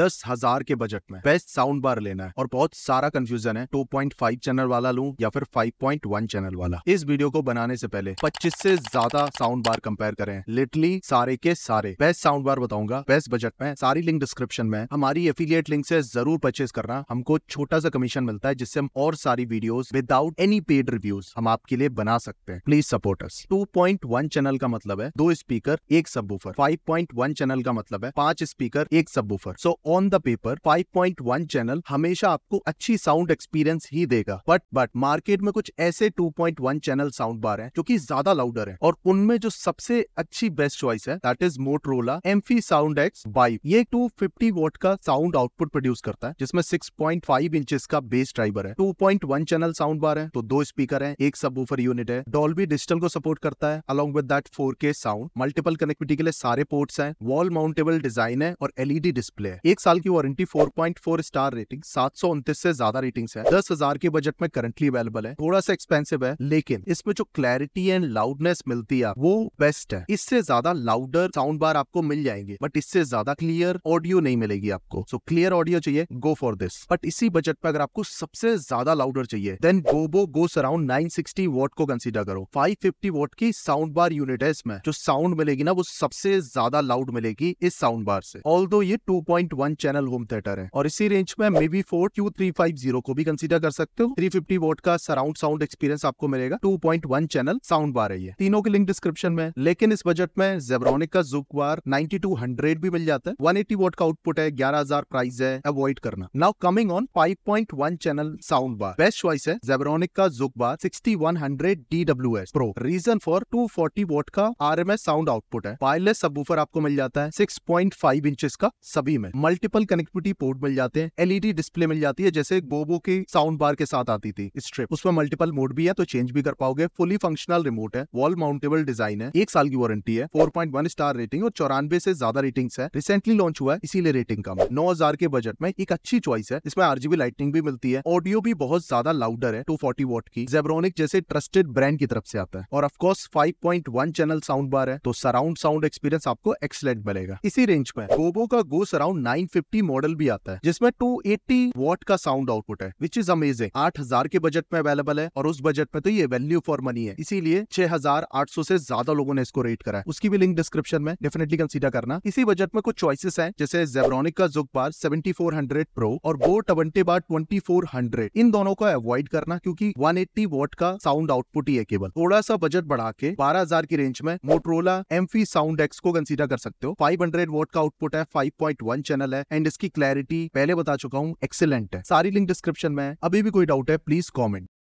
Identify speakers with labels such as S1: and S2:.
S1: दस हजार के बजट में बेस्ट साउंड बार लेना है और बहुत सारा कंफ्यूजन है 2.5 चैनल वाला लूं या फिर 5.1 चैनल वाला इस वीडियो को बनाने से पहले 25 से ज्यादा साउंड बार कंपेयर करें लिटली सारे के सारे बेस्ट साउंड बार बताऊंगा बेस्ट बजट में सारी लिंक डिस्क्रिप्शन में हमारी एफिलियट लिंक से जरूर परचेज करना हमको छोटा सा कमीशन मिलता है जिससे हम और सारी video without any paid reviews हम आपके लिए बना सकते हैं please support us one channel का मतलब है दो स्पीकर एक सब वन चैनल का मतलब है पांच स्पीकर एक sub so on the paper 5.1 channel हमेशा आपको अच्छी साउंड एक्सपीरियंस ही देगा बट बट मार्केट में कुछ ऐसे 2.1 चैनल साउंड बार हैं जो कि ज्यादा लाउडर हैं और उनमें जो सबसे अच्छी बेस्ट चॉइस है दैट इज मोटरोला फी साउंड एक्स वाइव ये फिफ्टी वोट का साउंड आउटपुट प्रोड्यूस करता है जिसमें फाइव इंच का बेस ड्राइवर है वन चैनल साउंड बार है तो दो स्पीकर है एक सब यूनिट है डॉल्बी डिजिटल को सपोर्ट करता है अलॉन्ग विद दैट के साउंड मल्टीपल कनेक्टिविटी के लिए सारे पोर्ट्स हैं वॉल माउंटेबल डिजाइन है और एलईडी डिस्प्ले e है एक साल की वारंटी 4.4 स्टार रेटिंग सात से ज्यादा रेटिंग्स है दस हजार के बजट में करंटली अवेलेबल है थोड़ा सा एक्सपेंसिव है लेकिन इसमें जो क्लैरिटी एंड लाउडनेस मिलती है वो बेस्ट है इससे ज्यादा लाउडर साउंड बार आपको मिल जाएंगे बट इससे ज्यादा क्लियर ऑडियो नहीं मिलेगी आपको सो क्लियर ऑडियो चाहिए गो फॉर दिस बट इसी बजट में अगर आपको सबसे ज्यादा लाउडर चाहिए देन गोबो गो सराउंड 960 वॉट को कंसिडर करो 550 वॉट की साउंड बार यूनिट है इसमें जो साउंड मिलेगी ना वो सबसे ज्यादा लाउड मिलेगी इस साउंड बार से ऑल ये 2.1 वन चैनल होम थिएटर है और इसी रेंज में Mivi Fort Q three five zero को भी कंसिडर कर सकते हो थ्री फिफ्टी वोट का सराउंड साउंड एक्सपीरियंस आपको मिलेगा two point one channel sound bar है तीनों की लिंक डिस्क्रिप्शन में लेकिन इस बजट में जेब्रोनिक का Juke bar ninety two hundred भी मिल जाता है वन एटी वोट का आउटपुट है ग्यारह हजार प्राइस है अवॉइड करना now coming on five point one channel sound bar best choice है जेब्रोनिक का Juke bar sixty one hundred D W S pro reason for two forty watt का R M S sound output है wireless subwoofer आपको मिल जाता है six point five inches का सभी में मल्टीपल कनेक्टिविटी पोर्ट मिल जाते हैं एलईडी डिस्प्ले e मिल जाती है जैसे बोबो के साउंड बार के साथ आती थी स्ट्रिप उसमें मल्टीपल मोड भी है तो चेंज भी कर पाओगे फुली फंक्शनल रिमोट है वॉल माउंटेबल डिजाइन है एक साल की वारंटी है फोर स्टार रेटिंग और चौरानवे से ज्यादा रेटिंग है रिसेंटली लॉन्च हुआ है इसीलिए रेटिंग कम नौ हजार के बजट में एक अच्छी चॉइस है इसमें आरजीबी लाइटिंग भी मिलती है ऑडियो भी बहुत ज्यादा लाउडर है टू फोर्टी वोट की जेब्रोनिक जैसे ट्रस्टेड ब्रांड की तरफ से आता है और of course five point one channel sound bar है तो सराउंड साउंड एक्सपीरियंस आपको एक्सलेंट मिलेगा इसी रेंज में गोबो का गो सराउंड नाइन 950 मॉडल भी आता है जिसमें 280 एट्टी वॉट का साउंड आउटपुट है विच इज अमेजिंग आठ हजार के बजट में अवेलेबल है और उस बजट में तो ये वैल्यू फॉर मनी है इसीलिए 6800 से ज्यादा लोगों ने इसको रेट करा है उसकी भी लिंक डिस्क्रिप्शन में डेफिनेटली कंसिडर करना इसी बजट में कुछ चॉइसेस है जैसे जेब्रॉनिक का जुक बार 7400 प्रो और वो टवेंटी बार 2400 इन दोनों को अवॉइड करना क्योंकि 180 वॉट का साउंड आउटपुट ही है केवल थोड़ा सा बजट बढ़ा के 12000 की रेंज में मोटरोला एम्फी साउंड एक्स को कंसिडर कर सकते हो 500 वॉट का आउटपुट है 5.1 चैनल वाला है एंड इसकी क्लैरिटी पहले बता चुका हूँ एक्सेलेंट है सारी लिंक डिस्क्रिप्शन में अभी भी कोई डाउट है प्लीज कॉमेंट